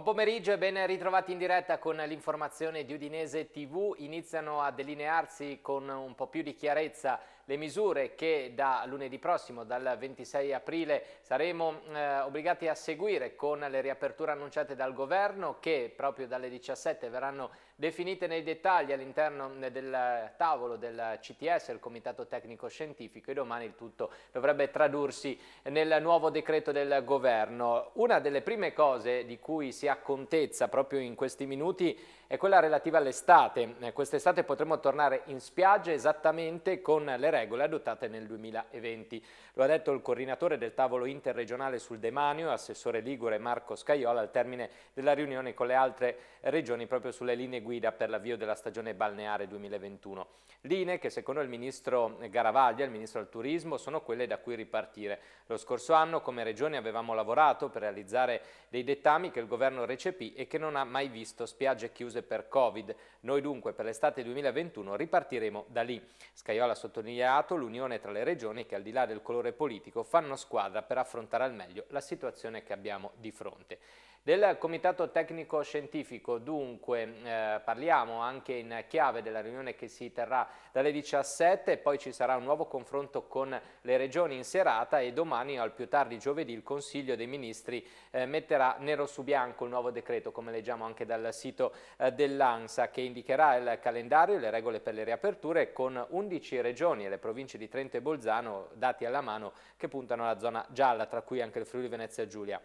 Buon pomeriggio e ben ritrovati in diretta con l'informazione di Udinese TV. Iniziano a delinearsi con un po' più di chiarezza le misure che da lunedì prossimo, dal 26 aprile, saremo eh, obbligati a seguire con le riaperture annunciate dal governo che proprio dalle 17 verranno definite nei dettagli all'interno del tavolo del CTS, il Comitato Tecnico Scientifico e domani il tutto dovrebbe tradursi nel nuovo decreto del governo. Una delle prime cose di cui si ha contezza proprio in questi minuti è quella relativa all'estate. Eh, quest'estate potremo tornare in spiaggia esattamente con le regole adottate nel 2020. Lo ha detto il coordinatore del tavolo interregionale sul demanio, assessore Ligure Marco Scaiola, al termine della riunione con le altre regioni proprio sulle linee guida per l'avvio della stagione balneare 2021. Linee che secondo il ministro Garavaglia, il ministro del turismo, sono quelle da cui ripartire. Lo scorso anno come regione avevamo lavorato per realizzare dei dettami che il governo recepì e che non ha mai visto spiagge chiuse chiuse per Covid. Noi dunque per l'estate 2021 ripartiremo da lì. Scaiola ha sottolineato l'unione tra le regioni che al di là del colore politico fanno squadra per affrontare al meglio la situazione che abbiamo di fronte. Del Comitato Tecnico Scientifico dunque eh, parliamo anche in chiave della riunione che si terrà dalle 17 poi ci sarà un nuovo confronto con le regioni in serata e domani o al più tardi giovedì il Consiglio dei Ministri eh, metterà nero su bianco il nuovo decreto come leggiamo anche dal sito eh, dell'ANSA che indicherà il calendario e le regole per le riaperture con 11 regioni e le province di Trento e Bolzano dati alla mano che puntano alla zona gialla tra cui anche il Friuli Venezia Giulia.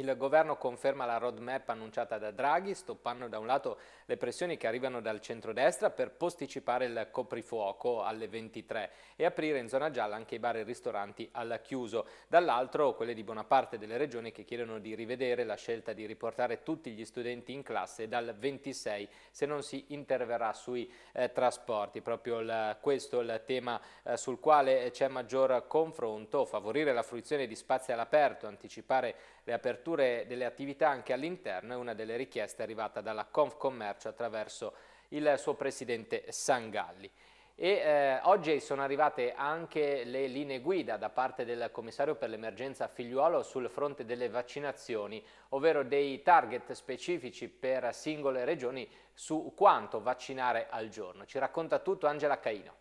Il governo conferma la roadmap annunciata da Draghi, stoppando da un lato le pressioni che arrivano dal centrodestra per posticipare il coprifuoco alle 23 e aprire in zona gialla anche i bar e i ristoranti al chiuso. Dall'altro quelle di buona parte delle regioni che chiedono di rivedere la scelta di riportare tutti gli studenti in classe dal 26 se non si interverrà sui eh, trasporti. Proprio il, questo è il tema eh, sul quale eh, c'è maggior confronto, favorire la fruizione di spazi all'aperto, anticipare le aperture delle attività anche all'interno è una delle richieste arrivata dalla Confcommercio attraverso il suo presidente Sangalli. E, eh, oggi sono arrivate anche le linee guida da parte del commissario per l'emergenza figliuolo sul fronte delle vaccinazioni, ovvero dei target specifici per singole regioni su quanto vaccinare al giorno. Ci racconta tutto Angela Caino.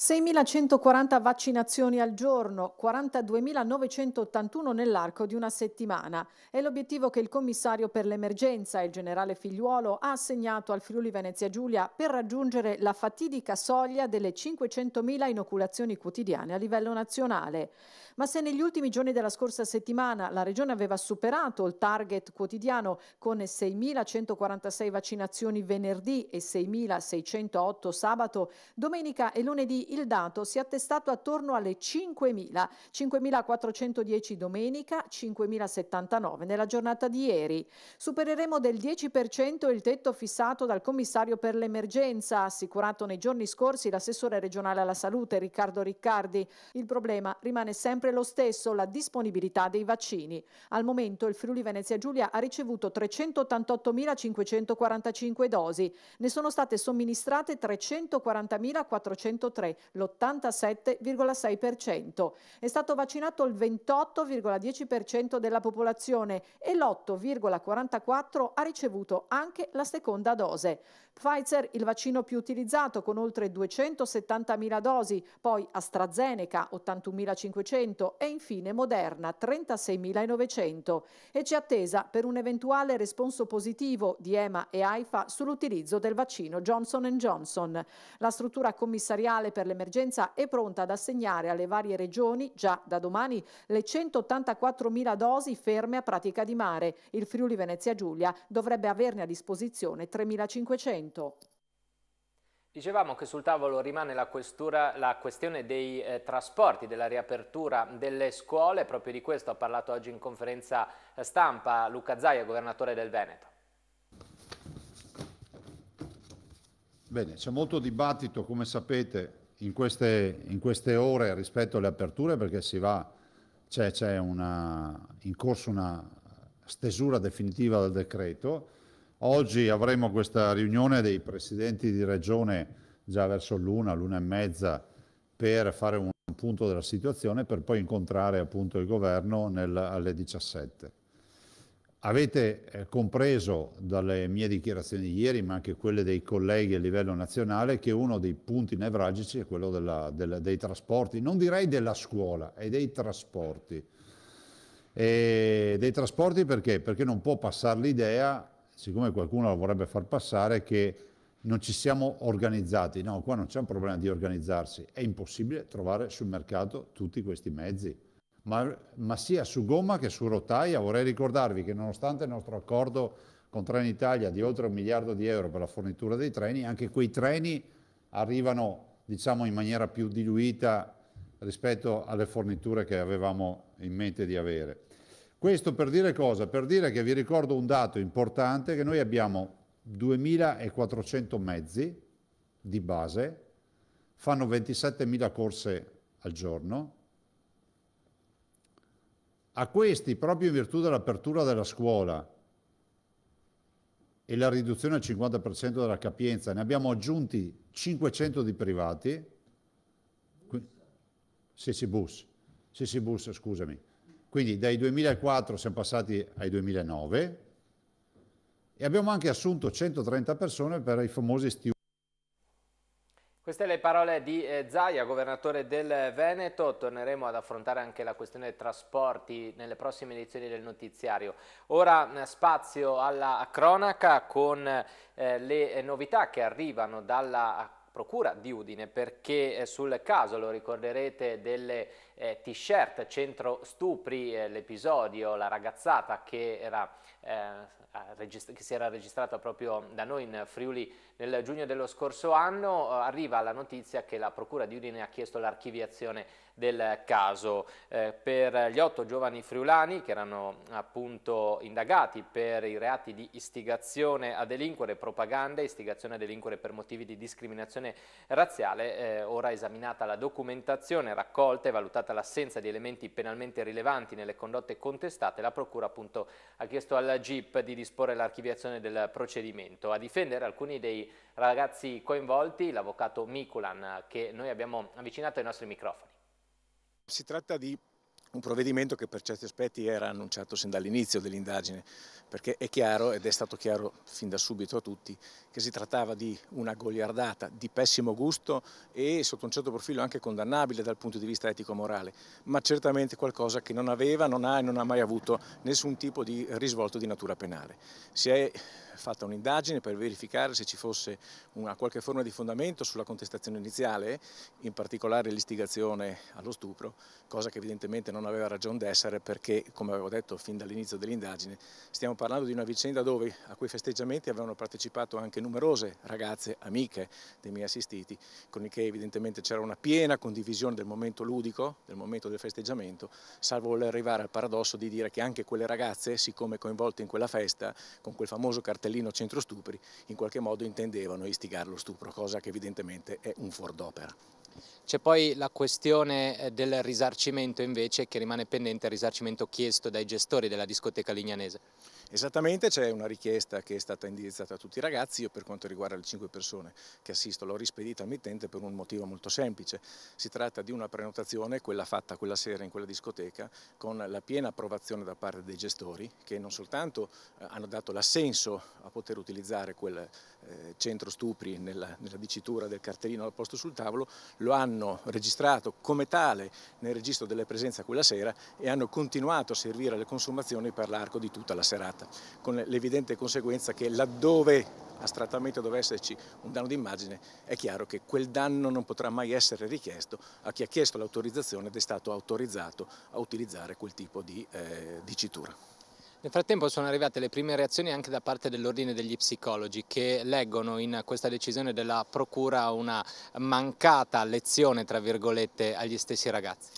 6.140 vaccinazioni al giorno, 42.981 nell'arco di una settimana. È l'obiettivo che il commissario per l'emergenza, il generale Figliuolo, ha assegnato al Friuli Venezia Giulia per raggiungere la fatidica soglia delle 500.000 inoculazioni quotidiane a livello nazionale. Ma se negli ultimi giorni della scorsa settimana la Regione aveva superato il target quotidiano con 6.146 vaccinazioni venerdì e 6.608 sabato, domenica e lunedì il dato si è attestato attorno alle 5.000, 5.410 domenica, 5.079 nella giornata di ieri. Supereremo del 10% il tetto fissato dal commissario per l'emergenza, assicurato nei giorni scorsi l'assessore regionale alla salute Riccardo Riccardi. Il problema rimane sempre lo stesso, la disponibilità dei vaccini. Al momento il Friuli Venezia Giulia ha ricevuto 388.545 dosi, ne sono state somministrate 340.403, l'87,6%. È stato vaccinato il 28,10% della popolazione e l'8,44% ha ricevuto anche la seconda dose. Pfizer il vaccino più utilizzato con oltre 270.000 dosi, poi AstraZeneca 81.500 e infine Moderna 36.900 e ci attesa per un eventuale responso positivo di EMA e AIFA sull'utilizzo del vaccino Johnson Johnson. La struttura commissariale per l'emergenza è pronta ad assegnare alle varie regioni già da domani le 184.000 dosi ferme a pratica di mare. Il Friuli Venezia Giulia dovrebbe averne a disposizione 3.500. 100%. Dicevamo che sul tavolo rimane la, questura, la questione dei eh, trasporti, della riapertura delle scuole, proprio di questo ha parlato oggi in conferenza stampa Luca Zaia, governatore del Veneto. Bene, c'è molto dibattito, come sapete, in queste, in queste, ore rispetto alle aperture perché c'è in corso una stesura definitiva del decreto Oggi avremo questa riunione dei presidenti di regione già verso l'una, l'una e mezza, per fare un punto della situazione per poi incontrare appunto il governo nel, alle 17. Avete eh, compreso dalle mie dichiarazioni di ieri, ma anche quelle dei colleghi a livello nazionale, che uno dei punti nevralgici è quello della, della, dei trasporti, non direi della scuola, è dei trasporti. E dei trasporti perché? Perché non può passare l'idea siccome qualcuno la vorrebbe far passare che non ci siamo organizzati, no, qua non c'è un problema di organizzarsi, è impossibile trovare sul mercato tutti questi mezzi, ma, ma sia su gomma che su rotaia, vorrei ricordarvi che nonostante il nostro accordo con Trenitalia di oltre un miliardo di euro per la fornitura dei treni, anche quei treni arrivano diciamo in maniera più diluita rispetto alle forniture che avevamo in mente di avere. Questo per dire cosa? Per dire che vi ricordo un dato importante, che noi abbiamo 2400 mezzi di base, fanno 27.000 corse al giorno. A questi, proprio in virtù dell'apertura della scuola e la riduzione al 50% della capienza, ne abbiamo aggiunti 500 di privati. Sissi Bus, Sissi Bus, scusami. Quindi dai 2004 siamo passati ai 2009 e abbiamo anche assunto 130 persone per i famosi steward. Queste le parole di eh, Zaia, governatore del Veneto. Torneremo ad affrontare anche la questione dei trasporti nelle prossime edizioni del notiziario. Ora eh, spazio alla cronaca con eh, le novità che arrivano dalla procura di Udine perché eh, sul caso, lo ricorderete, delle eh, t-shirt centro stupri, eh, l'episodio, la ragazzata che, era, eh, che si era registrata proprio da noi in Friuli nel giugno dello scorso anno eh, arriva la notizia che la Procura di Udine ha chiesto l'archiviazione del caso. Eh, per gli otto giovani friulani che erano appunto indagati per i reati di istigazione a delinquere, propaganda, e istigazione a delinquere per motivi di discriminazione razziale, eh, ora esaminata la documentazione raccolta e valutata l'assenza di elementi penalmente rilevanti nelle condotte contestate, la Procura appunto ha chiesto alla GIP di disporre l'archiviazione del procedimento. A difendere alcuni dei ragazzi coinvolti, l'avvocato Mikulan che noi abbiamo avvicinato ai nostri microfoni. Si tratta di un provvedimento che per certi aspetti era annunciato sin dall'inizio dell'indagine, perché è chiaro, ed è stato chiaro fin da subito a tutti, che si trattava di una goliardata di pessimo gusto e sotto un certo profilo anche condannabile dal punto di vista etico-morale, ma certamente qualcosa che non aveva, non ha e non ha mai avuto nessun tipo di risvolto di natura penale. Si è fatta un'indagine per verificare se ci fosse una qualche forma di fondamento sulla contestazione iniziale, in particolare l'istigazione allo stupro, cosa che evidentemente non non aveva ragione d'essere perché, come avevo detto fin dall'inizio dell'indagine, stiamo parlando di una vicenda dove a quei festeggiamenti avevano partecipato anche numerose ragazze amiche dei miei assistiti, con il che evidentemente c'era una piena condivisione del momento ludico, del momento del festeggiamento, salvo voler arrivare al paradosso di dire che anche quelle ragazze, siccome coinvolte in quella festa, con quel famoso cartellino centro stupri, in qualche modo intendevano istigare lo stupro, cosa che evidentemente è un fuor d'opera. C'è poi la questione eh, del risarcimento invece che rimane pendente il risarcimento chiesto dai gestori della discoteca lignanese. Esattamente, c'è una richiesta che è stata indirizzata a tutti i ragazzi, io per quanto riguarda le cinque persone che assisto l'ho rispedita al mittente per un motivo molto semplice, si tratta di una prenotazione, quella fatta quella sera in quella discoteca, con la piena approvazione da parte dei gestori che non soltanto eh, hanno dato l'assenso a poter utilizzare quel eh, centro stupri nella, nella dicitura del cartellino al posto sul tavolo, lo hanno registrato come tale nel registro delle presenze quella sera e hanno continuato a servire alle consumazioni per l'arco di tutta la serata, con l'evidente conseguenza che laddove astrattamente doveva esserci un danno d'immagine, è chiaro che quel danno non potrà mai essere richiesto a chi ha chiesto l'autorizzazione ed è stato autorizzato a utilizzare quel tipo di eh, dicitura. Nel frattempo sono arrivate le prime reazioni anche da parte dell'Ordine degli Psicologi che leggono in questa decisione della Procura una mancata lezione, tra virgolette, agli stessi ragazzi.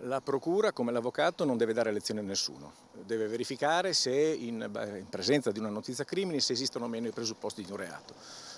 La Procura, come l'avvocato, non deve dare lezione a nessuno, deve verificare se in, in presenza di una notizia crimine se esistono o meno i presupposti di un reato.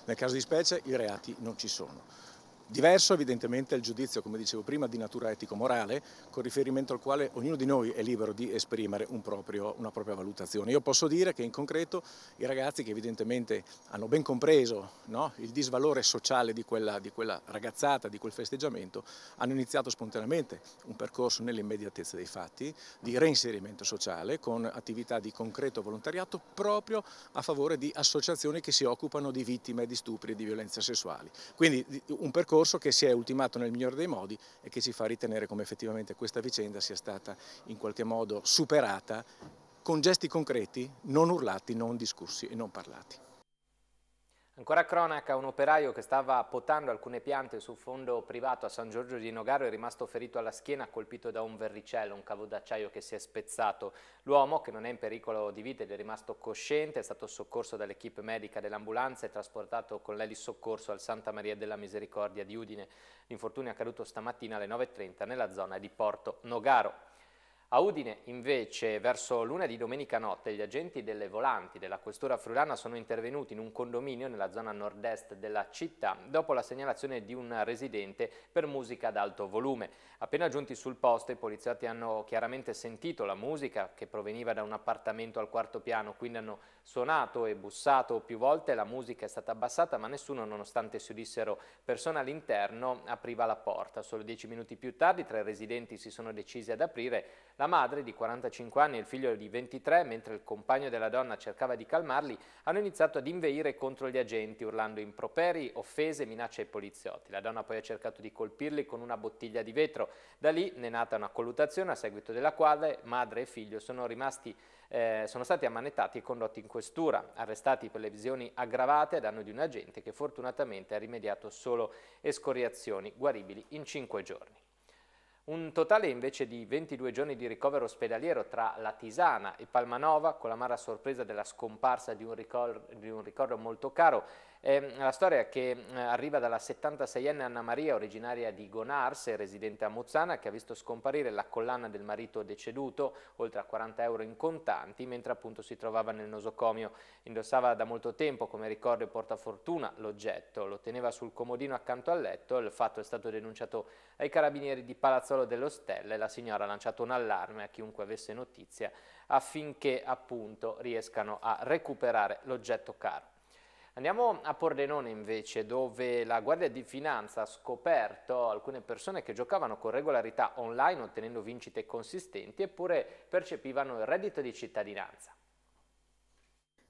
Nel caso di specie i reati non ci sono. Diverso evidentemente è il giudizio, come dicevo prima, di natura etico-morale, con riferimento al quale ognuno di noi è libero di esprimere un proprio, una propria valutazione. Io posso dire che in concreto i ragazzi che evidentemente hanno ben compreso no, il disvalore sociale di quella, di quella ragazzata, di quel festeggiamento, hanno iniziato spontaneamente un percorso nell'immediatezza dei fatti di reinserimento sociale con attività di concreto volontariato proprio a favore di associazioni che si occupano di vittime di stupri e di violenze sessuali. Quindi un percorso discorso che si è ultimato nel migliore dei modi e che ci fa ritenere come effettivamente questa vicenda sia stata in qualche modo superata con gesti concreti, non urlati, non discussi e non parlati. Ancora cronaca, un operaio che stava potando alcune piante sul fondo privato a San Giorgio di Nogaro è rimasto ferito alla schiena colpito da un verricello, un cavo d'acciaio che si è spezzato. L'uomo, che non è in pericolo di vita ed è rimasto cosciente, è stato soccorso dall'equipe medica dell'ambulanza e trasportato con l'elisoccorso al Santa Maria della Misericordia di Udine. L'infortunio è accaduto stamattina alle 9.30 nella zona di Porto Nogaro. A Udine, invece, verso l'una di domenica notte, gli agenti delle volanti della questura friulana sono intervenuti in un condominio nella zona nord-est della città dopo la segnalazione di un residente per musica ad alto volume. Appena giunti sul posto, i poliziotti hanno chiaramente sentito la musica che proveniva da un appartamento al quarto piano, quindi hanno suonato e bussato più volte, la musica è stata abbassata, ma nessuno, nonostante si udissero persone all'interno, apriva la porta. Solo dieci minuti più tardi, tre residenti si sono decisi ad aprire la la madre, di 45 anni, e il figlio di 23, mentre il compagno della donna cercava di calmarli, hanno iniziato ad inveire contro gli agenti, urlando improperi, offese, e minacce ai poliziotti. La donna poi ha cercato di colpirli con una bottiglia di vetro. Da lì ne è nata una colluttazione a seguito della quale madre e figlio sono rimasti eh, sono stati ammanettati e condotti in questura, arrestati per le visioni aggravate a danno di un agente che fortunatamente ha rimediato solo escoriazioni guaribili in cinque giorni. Un totale invece di 22 giorni di ricovero ospedaliero tra la Tisana e Palmanova, con la l'amara sorpresa della scomparsa di un ricordo, di un ricordo molto caro, è mm, la storia che mm, arriva dalla 76enne Anna Maria, originaria di Gonars residente a Mozzana, che ha visto scomparire la collana del marito deceduto, oltre a 40 euro in contanti, mentre appunto si trovava nel nosocomio. Indossava da molto tempo, come ricordo, e portafortuna l'oggetto, lo teneva sul comodino accanto al letto, il fatto è stato denunciato ai carabinieri di Palazzolo dell'Ostella e la signora ha lanciato un allarme a chiunque avesse notizia affinché appunto riescano a recuperare l'oggetto caro. Andiamo a Pordenone invece, dove la Guardia di Finanza ha scoperto alcune persone che giocavano con regolarità online ottenendo vincite consistenti eppure percepivano il reddito di cittadinanza.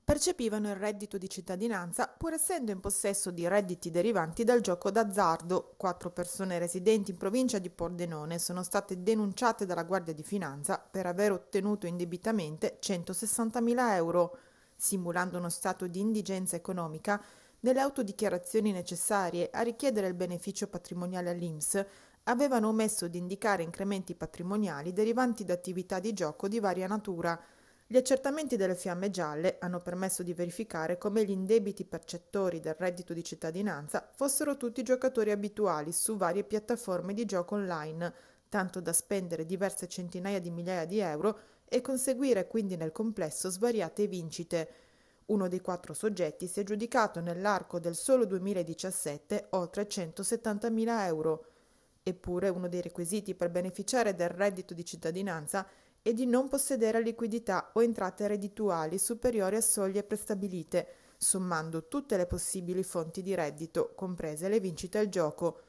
Percepivano il reddito di cittadinanza pur essendo in possesso di redditi derivanti dal gioco d'azzardo. Quattro persone residenti in provincia di Pordenone sono state denunciate dalla Guardia di Finanza per aver ottenuto indebitamente 160.000 euro simulando uno stato di indigenza economica, nelle autodichiarazioni necessarie a richiedere il beneficio patrimoniale all'INPS, avevano omesso di indicare incrementi patrimoniali derivanti da attività di gioco di varia natura. Gli accertamenti delle fiamme gialle hanno permesso di verificare come gli indebiti percettori del reddito di cittadinanza fossero tutti giocatori abituali su varie piattaforme di gioco online, tanto da spendere diverse centinaia di migliaia di euro e conseguire quindi nel complesso svariate vincite. Uno dei quattro soggetti si è giudicato nell'arco del solo 2017 oltre 170.000 euro. Eppure uno dei requisiti per beneficiare del reddito di cittadinanza è di non possedere liquidità o entrate reddituali superiori a soglie prestabilite, sommando tutte le possibili fonti di reddito, comprese le vincite al gioco.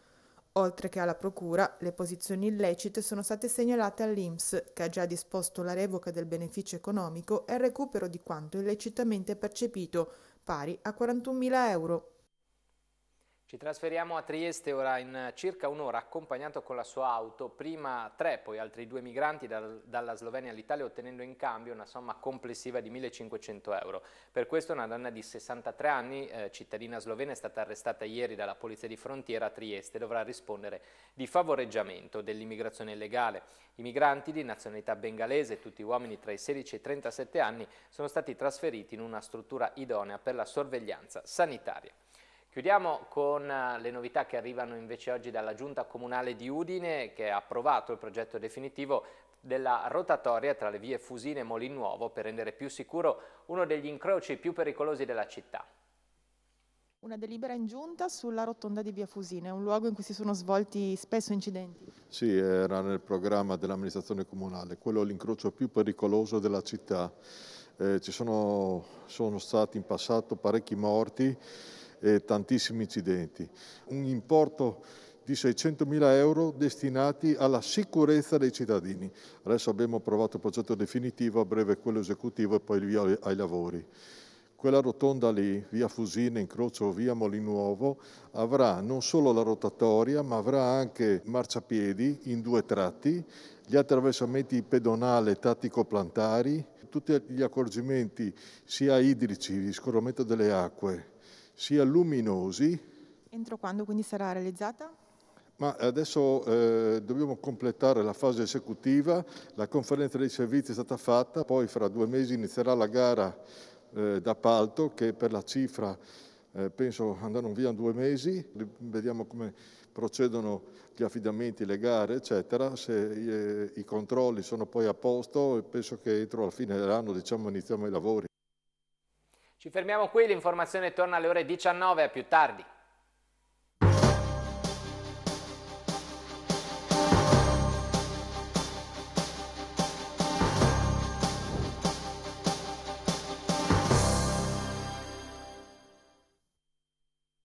Oltre che alla Procura, le posizioni illecite sono state segnalate all'INPS, che ha già disposto la revoca del beneficio economico e il recupero di quanto illecitamente percepito, pari a 41.000 euro. Ci trasferiamo a Trieste ora in eh, circa un'ora accompagnato con la sua auto, prima tre, poi altri due migranti dal, dalla Slovenia all'Italia ottenendo in cambio una somma complessiva di 1.500 euro. Per questo una donna di 63 anni, eh, cittadina slovena, è stata arrestata ieri dalla Polizia di Frontiera a Trieste e dovrà rispondere di favoreggiamento dell'immigrazione illegale. I migranti di nazionalità bengalese, tutti uomini tra i 16 e i 37 anni, sono stati trasferiti in una struttura idonea per la sorveglianza sanitaria. Chiudiamo con eh, le novità che arrivano invece oggi dalla Giunta Comunale di Udine che ha approvato il progetto definitivo della rotatoria tra le vie Fusine e Molin Nuovo per rendere più sicuro uno degli incroci più pericolosi della città. Una delibera in giunta sulla rotonda di via Fusine, un luogo in cui si sono svolti spesso incidenti. Sì, era nel programma dell'amministrazione comunale, quello è l'incrocio più pericoloso della città. Eh, ci sono, sono stati in passato parecchi morti e tantissimi incidenti. Un importo di 600 mila euro destinati alla sicurezza dei cittadini. Adesso abbiamo approvato il progetto definitivo, a breve quello esecutivo e poi il via ai lavori. Quella rotonda lì, via Fusina, incrocio via Molinuovo, avrà non solo la rotatoria, ma avrà anche marciapiedi in due tratti, gli attraversamenti pedonale e tattico-plantari, tutti gli accorgimenti sia idrici, di scorrimento delle acque, sia luminosi. Entro quando quindi sarà realizzata? Ma adesso eh, dobbiamo completare la fase esecutiva, la conferenza dei servizi è stata fatta, poi fra due mesi inizierà la gara eh, d'appalto che per la cifra eh, penso andranno via due mesi, vediamo come procedono gli affidamenti, le gare, eccetera, se eh, i controlli sono poi a posto penso che entro la fine dell'anno diciamo, iniziamo i lavori. Ci fermiamo qui, l'informazione torna alle ore 19 a più tardi.